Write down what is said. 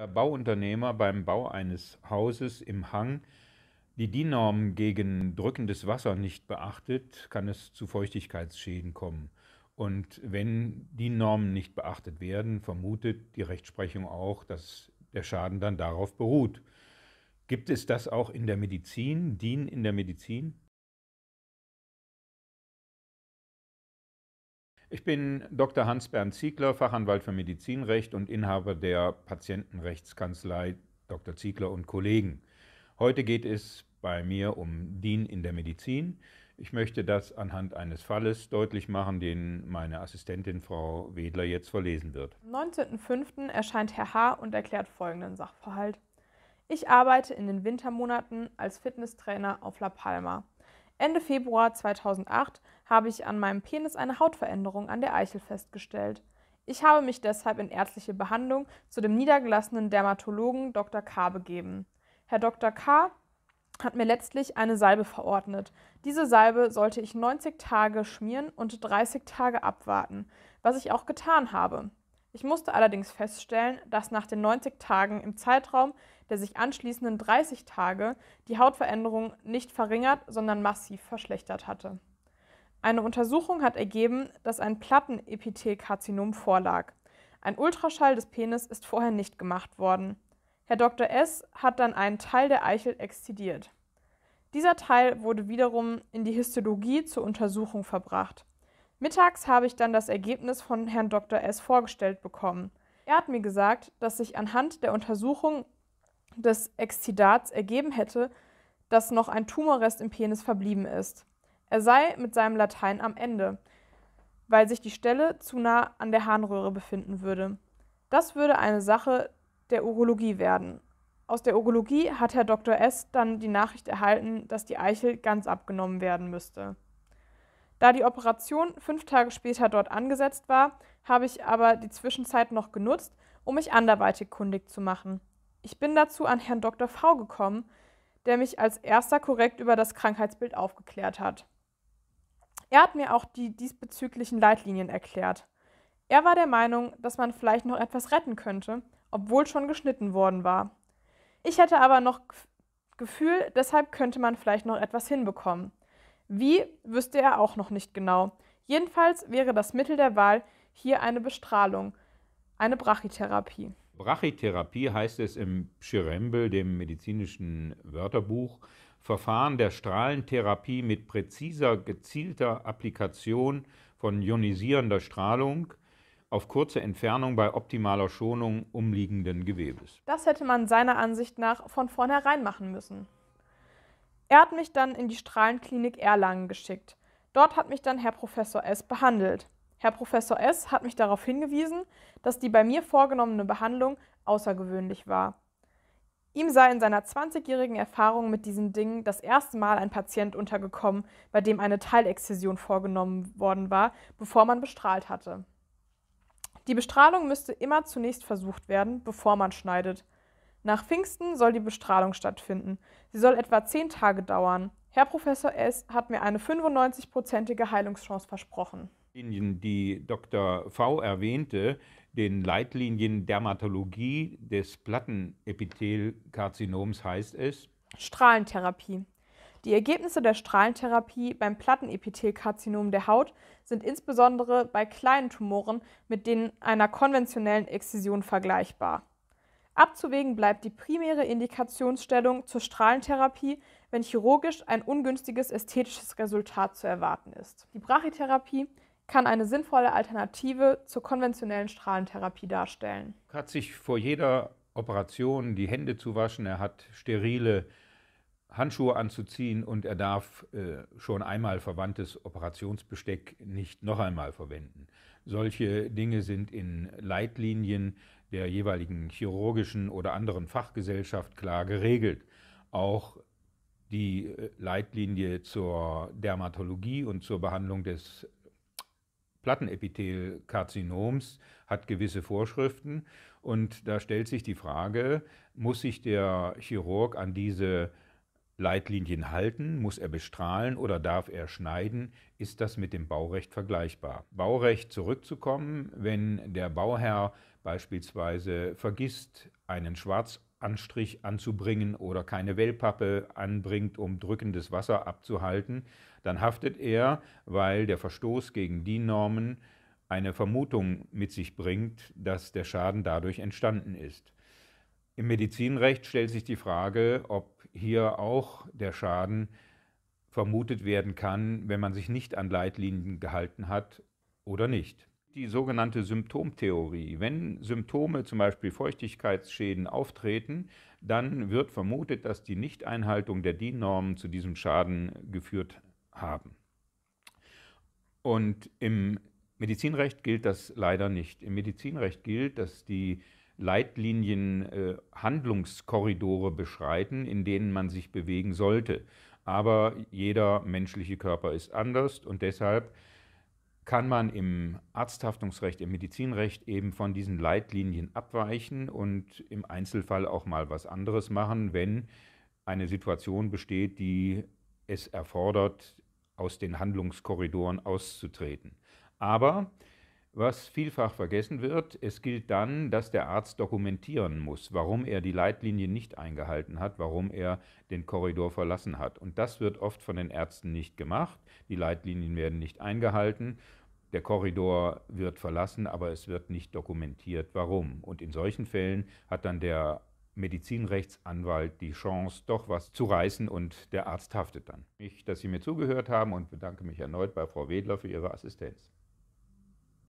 Äh, Bauunternehmer beim Bau eines Hauses im Hang die din normen gegen drückendes Wasser nicht beachtet, kann es zu Feuchtigkeitsschäden kommen. Und wenn die Normen nicht beachtet werden, vermutet die Rechtsprechung auch, dass der Schaden dann darauf beruht. Gibt es das auch in der Medizin, DIN in der Medizin? Ich bin Dr. Hans-Bernd Ziegler, Fachanwalt für Medizinrecht und Inhaber der Patientenrechtskanzlei Dr. Ziegler und Kollegen. Heute geht es bei mir um DIN in der Medizin. Ich möchte das anhand eines Falles deutlich machen, den meine Assistentin Frau Wedler jetzt verlesen wird. Am 19.05. erscheint Herr H. und erklärt folgenden Sachverhalt. Ich arbeite in den Wintermonaten als Fitnesstrainer auf La Palma. Ende Februar 2008 habe ich an meinem Penis eine Hautveränderung an der Eichel festgestellt. Ich habe mich deshalb in ärztliche Behandlung zu dem niedergelassenen Dermatologen Dr. K. begeben. Herr Dr. K. hat mir letztlich eine Salbe verordnet. Diese Salbe sollte ich 90 Tage schmieren und 30 Tage abwarten, was ich auch getan habe. Ich musste allerdings feststellen, dass nach den 90 Tagen im Zeitraum der sich anschließenden 30 Tage die Hautveränderung nicht verringert, sondern massiv verschlechtert hatte. Eine Untersuchung hat ergeben, dass ein Plattenepithelkarzinom vorlag. Ein Ultraschall des Penis ist vorher nicht gemacht worden. Herr Dr. S. hat dann einen Teil der Eichel exzidiert. Dieser Teil wurde wiederum in die Histologie zur Untersuchung verbracht. Mittags habe ich dann das Ergebnis von Herrn Dr. S. vorgestellt bekommen. Er hat mir gesagt, dass sich anhand der Untersuchung des Exzidats ergeben hätte, dass noch ein Tumorrest im Penis verblieben ist. Er sei mit seinem Latein am Ende, weil sich die Stelle zu nah an der Harnröhre befinden würde. Das würde eine Sache der Urologie werden. Aus der Urologie hat Herr Dr. S. dann die Nachricht erhalten, dass die Eichel ganz abgenommen werden müsste. Da die Operation fünf Tage später dort angesetzt war, habe ich aber die Zwischenzeit noch genutzt, um mich anderweitig kundig zu machen. Ich bin dazu an Herrn Dr. V gekommen, der mich als erster korrekt über das Krankheitsbild aufgeklärt hat. Er hat mir auch die diesbezüglichen Leitlinien erklärt. Er war der Meinung, dass man vielleicht noch etwas retten könnte, obwohl schon geschnitten worden war. Ich hätte aber noch Gefühl, deshalb könnte man vielleicht noch etwas hinbekommen. Wie wüsste er auch noch nicht genau. Jedenfalls wäre das Mittel der Wahl hier eine Bestrahlung, eine Brachytherapie. Brachytherapie heißt es im Schirembel, dem medizinischen Wörterbuch, Verfahren der Strahlentherapie mit präziser, gezielter Applikation von ionisierender Strahlung auf kurze Entfernung bei optimaler Schonung umliegenden Gewebes. Das hätte man seiner Ansicht nach von vornherein machen müssen. Er hat mich dann in die Strahlenklinik Erlangen geschickt. Dort hat mich dann Herr Professor S. behandelt. Herr Professor S. hat mich darauf hingewiesen, dass die bei mir vorgenommene Behandlung außergewöhnlich war. Ihm sei in seiner 20-jährigen Erfahrung mit diesen Dingen das erste Mal ein Patient untergekommen, bei dem eine Teilexzision vorgenommen worden war, bevor man bestrahlt hatte. Die Bestrahlung müsste immer zunächst versucht werden, bevor man schneidet. Nach Pfingsten soll die Bestrahlung stattfinden. Sie soll etwa zehn Tage dauern. Herr Professor S. hat mir eine 95-prozentige Heilungschance versprochen. Die Dr. V. erwähnte, den Leitlinien Dermatologie des Plattenepithelkarzinoms heißt es Strahlentherapie. Die Ergebnisse der Strahlentherapie beim Plattenepithelkarzinom der Haut sind insbesondere bei kleinen Tumoren mit denen einer konventionellen Exzision vergleichbar. Abzuwägen bleibt die primäre Indikationsstellung zur Strahlentherapie, wenn chirurgisch ein ungünstiges ästhetisches Resultat zu erwarten ist. Die Brachytherapie kann eine sinnvolle Alternative zur konventionellen Strahlentherapie darstellen. Hat sich vor jeder Operation die Hände zu waschen, er hat sterile Handschuhe anzuziehen und er darf äh, schon einmal verwandtes Operationsbesteck nicht noch einmal verwenden. Solche Dinge sind in Leitlinien der jeweiligen chirurgischen oder anderen Fachgesellschaft klar geregelt. Auch die äh, Leitlinie zur Dermatologie und zur Behandlung des Plattenepithelkarzinoms hat gewisse Vorschriften und da stellt sich die Frage, muss sich der Chirurg an diese Leitlinien halten, muss er bestrahlen oder darf er schneiden, ist das mit dem Baurecht vergleichbar. Baurecht zurückzukommen, wenn der Bauherr beispielsweise vergisst, einen Schwarzanstrich anzubringen oder keine Wellpappe anbringt, um drückendes Wasser abzuhalten, dann haftet er, weil der Verstoß gegen die Normen eine Vermutung mit sich bringt, dass der Schaden dadurch entstanden ist. Im Medizinrecht stellt sich die Frage, ob hier auch der Schaden vermutet werden kann, wenn man sich nicht an Leitlinien gehalten hat oder nicht. Die sogenannte Symptomtheorie. Wenn Symptome, zum Beispiel Feuchtigkeitsschäden, auftreten, dann wird vermutet, dass die Nichteinhaltung der DIN-Normen zu diesem Schaden geführt haben. Und im Medizinrecht gilt das leider nicht. Im Medizinrecht gilt, dass die Leitlinien, äh, Handlungskorridore beschreiten, in denen man sich bewegen sollte. Aber jeder menschliche Körper ist anders und deshalb kann man im Arzthaftungsrecht, im Medizinrecht eben von diesen Leitlinien abweichen und im Einzelfall auch mal was anderes machen, wenn eine Situation besteht, die es erfordert, aus den Handlungskorridoren auszutreten. Aber was vielfach vergessen wird, es gilt dann, dass der Arzt dokumentieren muss, warum er die Leitlinien nicht eingehalten hat, warum er den Korridor verlassen hat. Und das wird oft von den Ärzten nicht gemacht. Die Leitlinien werden nicht eingehalten, der Korridor wird verlassen, aber es wird nicht dokumentiert, warum. Und in solchen Fällen hat dann der Medizinrechtsanwalt die Chance, doch was zu reißen und der Arzt haftet dann. Ich, dass Sie mir zugehört haben und bedanke mich erneut bei Frau Wedler für Ihre Assistenz.